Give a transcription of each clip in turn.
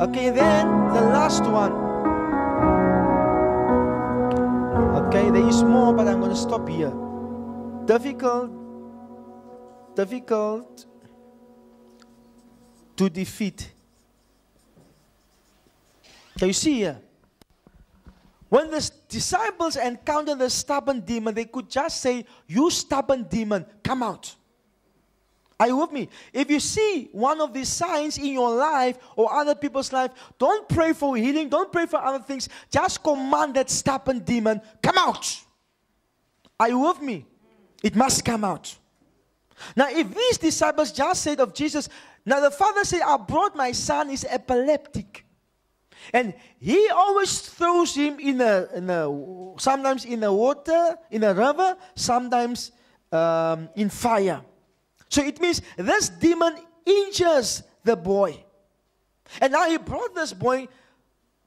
Okay, then the last one. Okay, there is more, but I'm going to stop here. Difficult, difficult to defeat. So you see here, when the disciples encountered the stubborn demon, they could just say, You stubborn demon, come out. Are you with me? If you see one of these signs in your life or other people's life, don't pray for healing, don't pray for other things. Just command that stubborn demon, come out. Are you with me? It must come out. Now, if these disciples just said of Jesus, now the father said, I brought my son, he's epileptic. And he always throws him in a, in a sometimes in the water, in a river, sometimes um, in fire. So it means this demon injures the boy. And now he brought this boy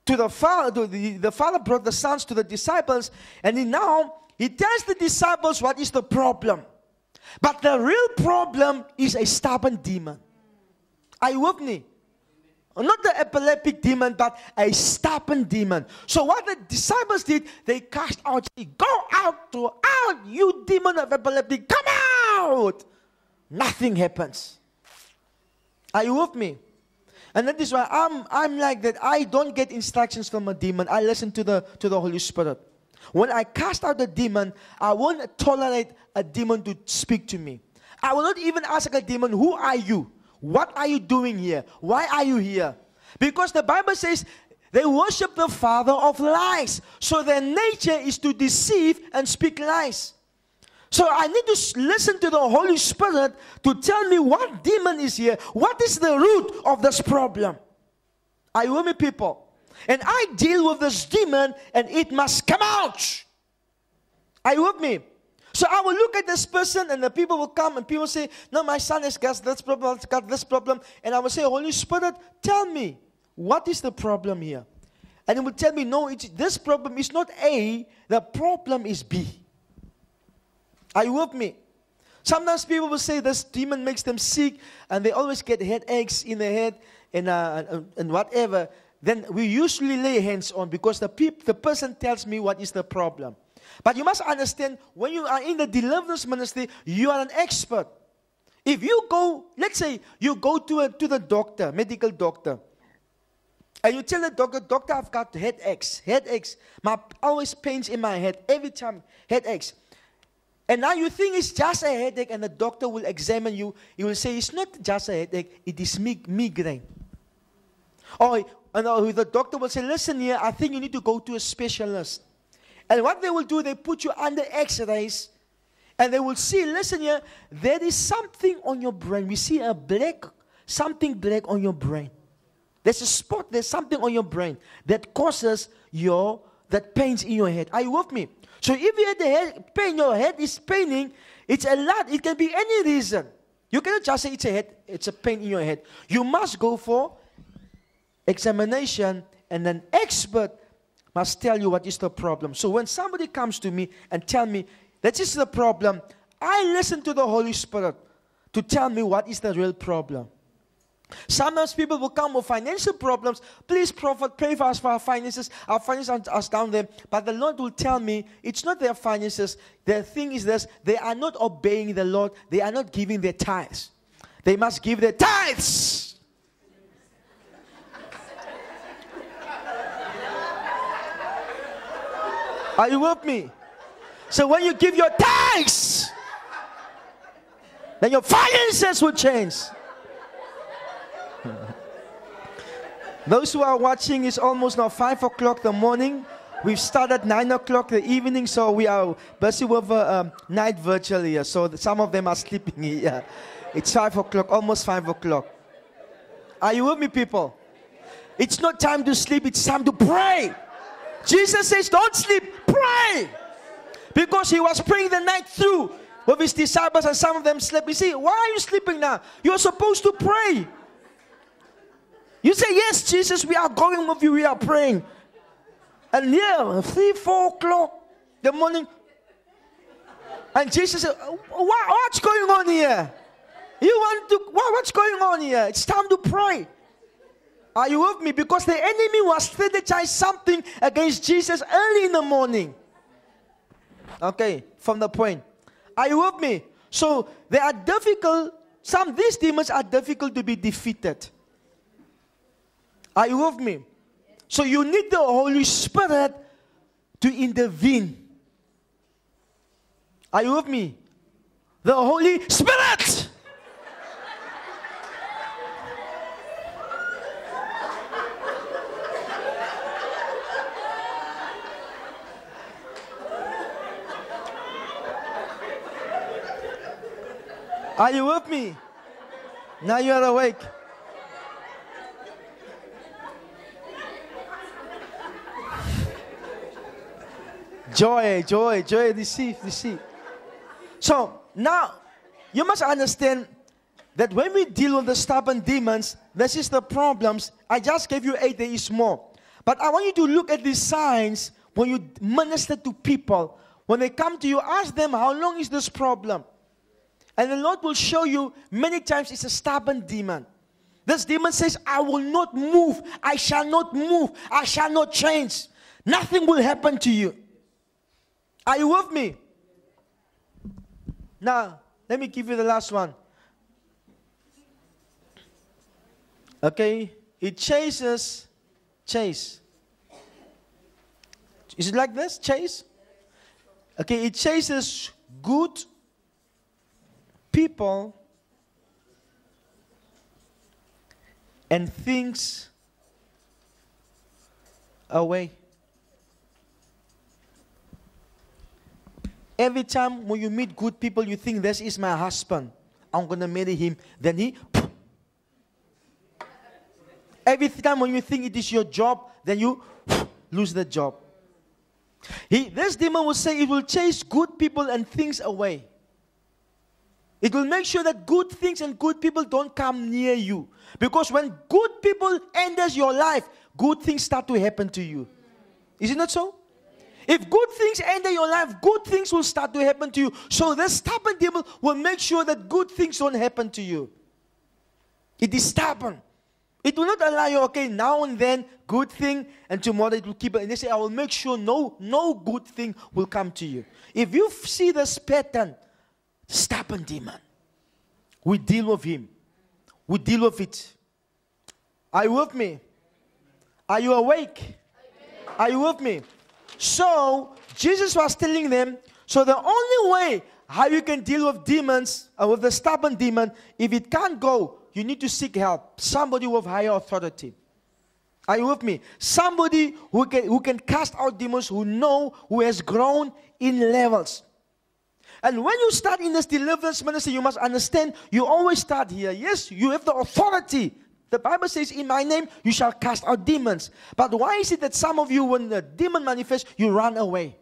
to the father. To the, the father brought the sons to the disciples, and he now he tells the disciples what is the problem. But the real problem is a stubborn demon. Are you with me? Not the epileptic demon, but a stubborn demon. So what the disciples did, they cast out, go out to out, you demon of epileptic, come out nothing happens. Are you with me? And that is why I'm, I'm like that. I don't get instructions from a demon. I listen to the, to the Holy Spirit. When I cast out the demon, I won't tolerate a demon to speak to me. I will not even ask a demon, Who are you? What are you doing here? Why are you here? Because the Bible says they worship the father of lies. So their nature is to deceive and speak lies. So I need to listen to the Holy Spirit to tell me what demon is here. What is the root of this problem? Are you with me, people? And I deal with this demon and it must come out. Are you with me? So I will look at this person and the people will come and people say, No, my son has got this problem, has got this problem. And I will say, Holy Spirit, tell me, what is the problem here? And he will tell me, No, this problem is not A, the problem is B. Are you with me? Sometimes people will say this demon makes them sick and they always get headaches in their head and, uh, and whatever. Then we usually lay hands on because the, peop- the person tells me what is the problem. But you must understand when you are in the deliverance ministry, you are an expert. If you go, let's say you go to, a, to the doctor, medical doctor, and you tell the doctor, Doctor, I've got headaches, headaches. My always pains in my head every time, headaches. And now you think it's just a headache, and the doctor will examine you. He will say, It's not just a headache, it is mig- migraine. Or and the doctor will say, Listen here, I think you need to go to a specialist. And what they will do, they put you under x rays and they will see, Listen here, there is something on your brain. We see a black, something black on your brain. There's a spot, there's something on your brain that causes your, that pains in your head. Are you with me? So if you had the head pain, your head is paining, it's a lot. It can be any reason. You cannot just say it's a head, it's a pain in your head. You must go for examination, and an expert must tell you what is the problem. So when somebody comes to me and tell me that is the problem, I listen to the Holy Spirit to tell me what is the real problem. Sometimes people will come with financial problems. Please, prophet, pray for us for our finances. Our finances are, down there. But the Lord will tell me it's not their finances. The thing is this they are not obeying the Lord, they are not giving their tithes. They must give their tithes. are you with me? So when you give your tithes, then your finances will change. Those who are watching, it's almost now 5 o'clock the morning. We've started 9 o'clock the evening, so we are busy with a uh, um, night virtual here. So some of them are sleeping here. It's 5 o'clock, almost 5 o'clock. Are you with me, people? It's not time to sleep, it's time to pray. Jesus says, Don't sleep, pray. Because he was praying the night through with his disciples, and some of them slept. You see, why are you sleeping now? You're supposed to pray. You say, Yes, Jesus, we are going with you, we are praying. And yeah, three, four o'clock the morning. And Jesus said, What's going on here? You want to, what's going on here? It's time to pray. Are you with me? Because the enemy was strategizing something against Jesus early in the morning. Okay, from the point. Are you with me? So they are difficult, some these demons are difficult to be defeated. Are you with me? So you need the Holy Spirit to intervene. Are you with me? The Holy Spirit! Are you with me? Now you are awake. Joy, joy, joy, deceive, deceive. So now you must understand that when we deal with the stubborn demons, this is the problems. I just gave you eight, there is more. But I want you to look at these signs when you minister to people. When they come to you, ask them, How long is this problem? And the Lord will show you many times it's a stubborn demon. This demon says, I will not move. I shall not move. I shall not change. Nothing will happen to you. Are you with me? Now, let me give you the last one. Okay, it chases, chase. Is it like this? Chase? Okay, it chases good people and things away. Every time when you meet good people, you think, this is my husband. I'm going to marry him. Then he... Every time when you think it is your job, then you lose the job. He, this demon will say it will chase good people and things away. It will make sure that good things and good people don't come near you. Because when good people enters your life, good things start to happen to you. Is it not so? If good things enter your life, good things will start to happen to you. So this stubborn devil will make sure that good things don't happen to you. It is stubborn. It will not allow you, okay, now and then, good thing, and tomorrow it will keep it. And they say, I will make sure no, no good thing will come to you. If you see this pattern, stubborn demon. We deal with him. We deal with it. Are you with me? Are you awake? Are you with me? So Jesus was telling them, so the only way how you can deal with demons, uh, with the stubborn demon, if it can't go, you need to seek help. Somebody with higher authority. Are you with me? Somebody who can, who can cast out demons, who know, who has grown in levels. And when you start in this deliverance ministry, you must understand you always start here. Yes, you have the authority the Bible says, In my name you shall cast out demons. But why is it that some of you, when the demon manifests, you run away?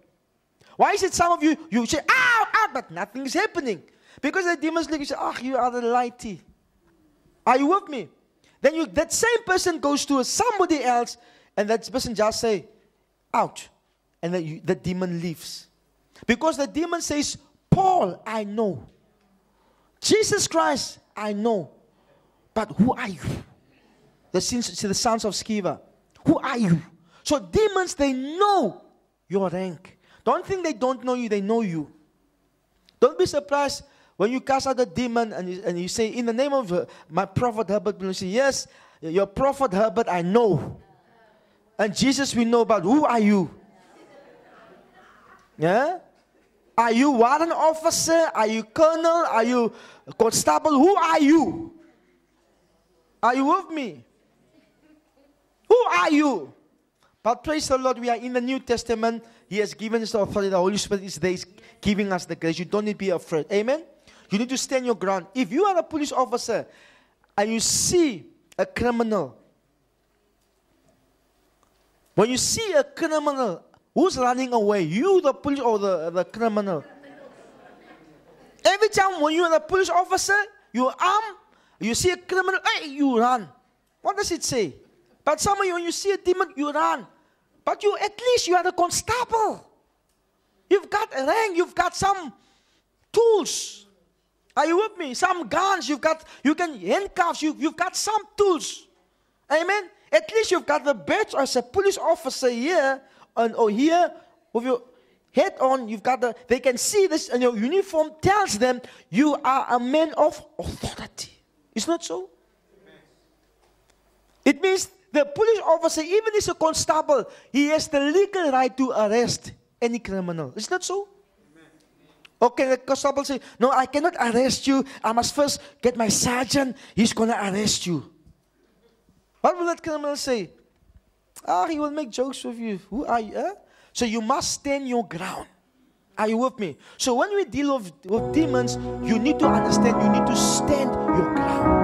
Why is it some of you, you say, Ow, ow, but nothing is happening? Because the demon's looking, say, Ah, oh, you are the lighty. Are you with me? Then you, that same person goes to somebody else, and that person just say, Out. And the, the demon leaves. Because the demon says, Paul, I know. Jesus Christ, I know. But who are you? the sins to the sons of Sceva. Who are you? So demons, they know your rank. Don't think they don't know you, they know you. Don't be surprised when you cast out a demon and you, and you say, In the name of uh, my prophet Herbert, you say, Yes, your prophet Herbert, I know. And Jesus, we know about who are you? Yeah? Are you one officer? Are you colonel? Are you constable? Who are you? Are you with me? are you? But praise the Lord, we are in the New Testament. He has given us the authority. The Holy Spirit is there, giving us the grace. You don't need to be afraid. Amen? You need to stand your ground. If you are a police officer and you see a criminal, when you see a criminal who's running away, you, the police, or the, the criminal, every time when you're a police officer, you arm, you see a criminal, hey, you run. What does it say? But some of you, when you see a demon, you run. But you, at least you are a constable. You've got a rank. You've got some tools. Are you with me? Some guns. You've got, you can handcuffs. You, you've got some tools. Amen. At least you've got the badge as a police officer here and or here with your head on. You've got the. They can see this, and your uniform tells them you are a man of authority. Is not so. The police officer, even if a constable, he has the legal right to arrest any criminal. Is that so? Okay, the constable say, No, I cannot arrest you. I must first get my sergeant. He's going to arrest you. What will that criminal say? Ah, he will make jokes with you. Who are you? Eh? So you must stand your ground. Are you with me? So when we deal with, with demons, you need to understand, you need to stand your ground.